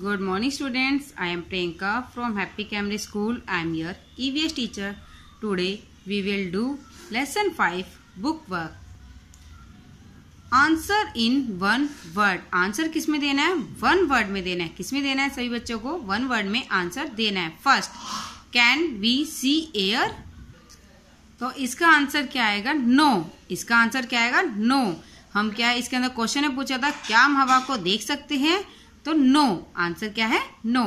Good morning students I am Priyanka from happy Camry school I am your EVS e teacher Today we will do lesson five book work answer in one word answer किस में देना है one word में देना है किस में देना है सभी बच्चों को वन वर्ड में आंसर देना है first can we see air तो इसका आंसर क्या आएगा नो no. इसका आंसर क्या आएगा नो no. हम क्या इसके अंदर क्वेश्चन ने पूछा था क्या हम हवा को देख सकते हैं तो नो no. आंसर क्या है नो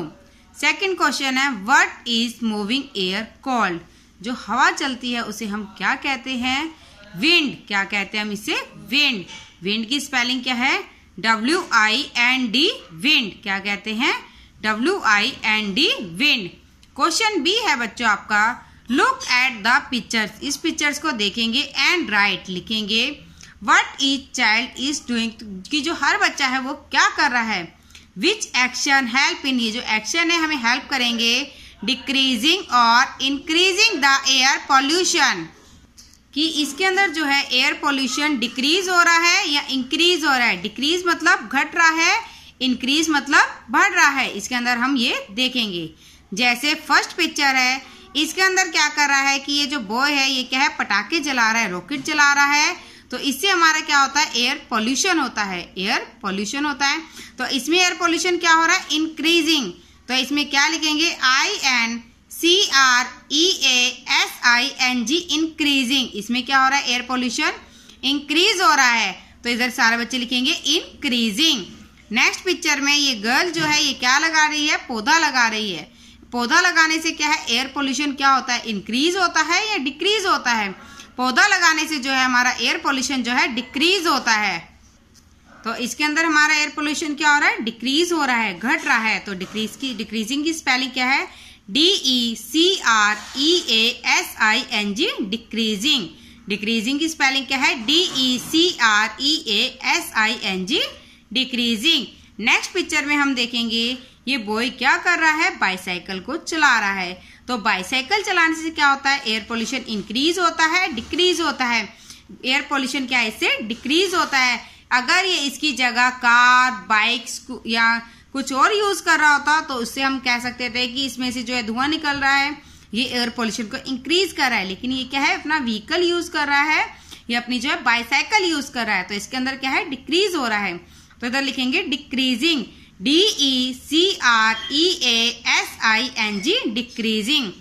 सेकंड क्वेश्चन है what is moving air called जो हवा चलती है उसे हम क्या कहते हैं विंड क्या कहते हैं हम इसे विंड विंड की स्पेलिंग क्या है W I N D wind क्या कहते हैं W I N D wind question B है बच्चों आपका लुक एट द पिक्चर्स इस पिक्चर्स को देखेंगे एंड राइट right लिखेंगे what is child is doing कि जो हर बच्चा है वो क्या कर रहा है विच एक्शन हेल्प इन ये जो एक्शन है हमें हेल्प करेंगे डिक्रीजिंग और इंक्रीजिंग द एयर पॉल्यूशन कि इसके अंदर जो है एयर पॉल्यूशन डिक्रीज हो रहा है या इंक्रीज हो रहा है डिक्रीज मतलब घट रहा है इंक्रीज मतलब बढ़ रहा है इसके अंदर हम ये देखेंगे जैसे फर्स्ट पिक्चर है इसके अंदर क्या कर रहा है कि ये जो बॉय है ये क्या है पटाखे जला रहा है रॉकेट जला रहा है तो इससे हमारा क्या होता है एयर पॉल्यूशन होता है एयर पॉल्यूशन होता है तो इसमें एयर पॉल्यूशन क्या हो रहा है इंक्रीजिंग तो इसमें क्या लिखेंगे I N C R E A S I N G increasing इसमें क्या हो रहा है एयर पॉल्यूशन इंक्रीज हो रहा है तो इधर सारे बच्चे लिखेंगे इंक्रीजिंग नेक्स्ट पिक्चर में ये गर्ल जो है ये क्या लगा रही है पौधा लगा रही है पौधा लगाने से क्या है एयर पोल्यूशन क्या होता है इंक्रीज होता है या डिक्रीज होता है पौधा लगाने से जो है हमारा एयर पोल्यूशन जो है डिक्रीज होता है तो इसके अंदर हमारा एयर पोल्यूशन क्या हो रहा है डिक्रीज हो रहा है घट रहा है तो डिक्रीज की डिक्रीजिंग की स्पेलिंग क्या है D E C R E A S I N G decreasing decreasing की स्पेलिंग क्या है D E C R E A S I N G decreasing next picture में हम देखेंगे ये बॉय क्या कर रहा है बाईसाइकिल को चला रहा है तो बाईसाइकिल चलाने से क्या होता है एयर पोल्यूशन इंक्रीज होता है डिक्रीज होता है एयर पोल्यूशन क्या है इससे डिक्रीज होता है अगर ये इसकी जगह कार बाइक या कुछ और यूज कर रहा होता तो उससे हम कह सकते थे कि इसमें से जो है धुआं निकल रहा है ये एयर पोल्यूशन को इंक्रीज कर रहा है लेकिन ये क्या है अपना व्हीकल यूज कर रहा है ये अपनी जो है बाईसाइकिल यूज कर रहा है तो इसके अंदर क्या है डिक्रीज हो रहा है तो इधर लिखेंगे decreasing D E C R E A S I N G decreasing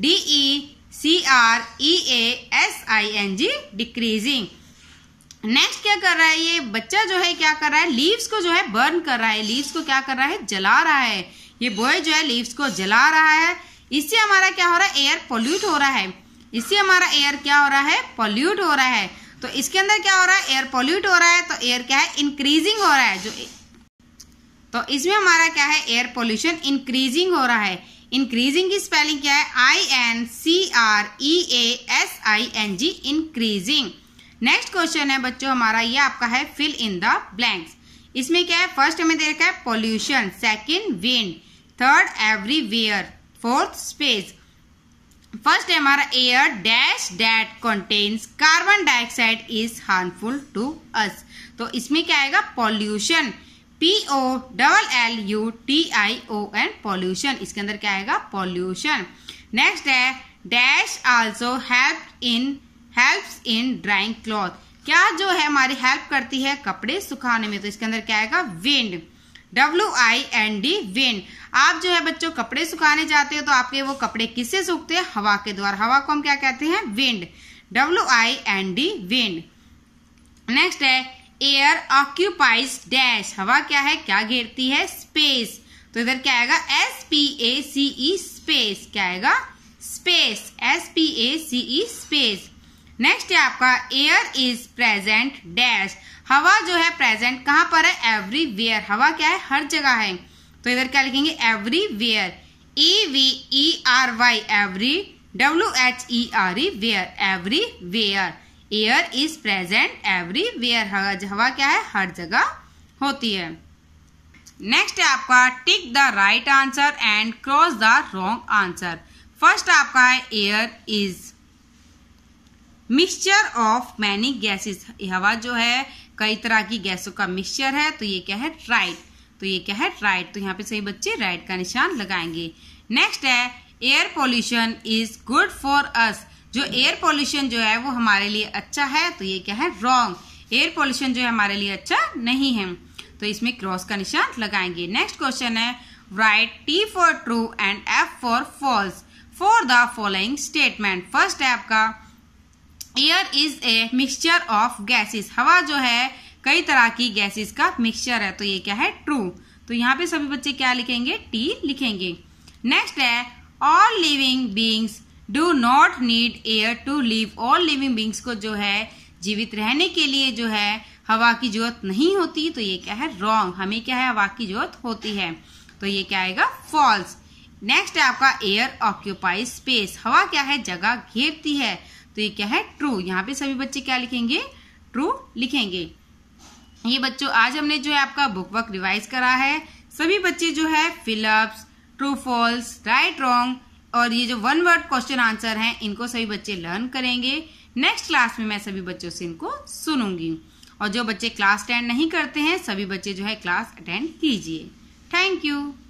D E C R E A S I N G decreasing next क्या कर रहा है ये बच्चा जो है क्या कर रहा है लीव्स को जो है बर्न कर रहा है लीव्स को क्या कर रहा है जला रहा है ये बॉय जो है लीव्स को जला रहा है इससे हमारा क्या हो रहा है एयर पोल्यूट हो रहा है इससे हमारा एयर क्या हो रहा है पोल्यूट हो रहा है तो इसके अंदर क्या हो रहा है एयर पोल्यूट हो रहा है तो एयर क्या है इंक्रीजिंग हो रहा है जो तो इसमें हमारा क्या है एयर पोल्यूशन इंक्रीजिंग हो रहा है इंक्रीजिंग की स्पेलिंग क्या है I N C R E A S I N G increasing next question है बच्चों हमारा ये आपका है फिल इन द ब्लैंक्स इसमें क्या है फर्स्ट हमें दे रखा है pollution second wind third everywhere fourth space first है हमारा air dash that contains carbon dioxide is harmful to us तो इसमें क्या आएगा pollution P O double L U T I O N pollution इसके अंदर क्या आएगा पॉल्यूशन नेक्स्ट है dash also help in help in drying cloth क्या जो है हमारी हेल्प करती है कपड़े सुखाने में तो इसके अंदर क्या आएगा wind W I N D wind आप जो है बच्चों कपड़े सुखाने जाते हो तो आपके वो कपड़े किससे सूखते हैं हवा के द्वारा हवा को हम क्या कहते हैं wind W I N D wind next है एयर ऑक्यूपाइज डैश हवा क्या है क्या घेरती है स्पेस तो इधर क्या आएगा S P A C E space क्या आएगा space S P A C E space next है आपका एयर इज प्रेजेंट डैश हवा जो है प्रेजेंट कहाँ पर है एवरीवेयर हवा क्या है हर जगह है तो इधर क्या लिखेंगे everywhere E V E R Y every W H E R E where every where air is present every where हवा क्या है हर जगह होती है नेक्स्ट है आपका tick the right answer and cross the wrong answer first आपका है air is mixture of many gases हवा जो है कई तरह की गैसों का मिक्सचर है तो ये क्या है राइट तो ये क्या है राइट तो यहाँ पे सही बच्चे राइट का निशान लगाएंगे नेक्स्ट है air pollution is good for us जो एयर पॉल्यूशन जो है वो हमारे लिए अच्छा है तो ये क्या है रॉन्ग एयर पॉल्यूशन जो है हमारे लिए अच्छा नहीं है तो इसमें क्रॉस का निशान लगाएंगे नेक्स्ट क्वेश्चन है write T for true and F for false for the following statement first है आपका air is a mixture of gases हवा जो है कई तरह की गैसेस का मिक्सचर है तो ये क्या है ट्रू तो यहाँ पे सभी बच्चे क्या लिखेंगे टी लिखेंगे नेक्स्ट है all living beings do not need air to live all living beings को जो है जीवित रहने के लिए जो है हवा की जरूरत नहीं होती तो ये क्या है रॉन्ग हमें क्या है हवा की जरूरत होती है तो ये क्या आएगा फॉल्स नेक्स्ट है आपका एयर ऑक्यूपाई स्पेस हवा क्या है जगह घेरती है तो ये क्या है ट्रू यहाँ पे सभी बच्चे क्या लिखेंगे ट्रू लिखेंगे ये बच्चों आज हमने जो है आपका बुक वर्क रिवाइज करा है सभी बच्चे जो है fill ups true false right wrong और ये जो वन वर्ड क्वेश्चन आंसर हैं इनको सभी बच्चे लर्न करेंगे नेक्स्ट क्लास में मैं सभी बच्चों से इनको सुनूंगी और जो बच्चे क्लास अटेंड नहीं करते हैं सभी बच्चे जो है क्लास अटेंड कीजिए थैंक यू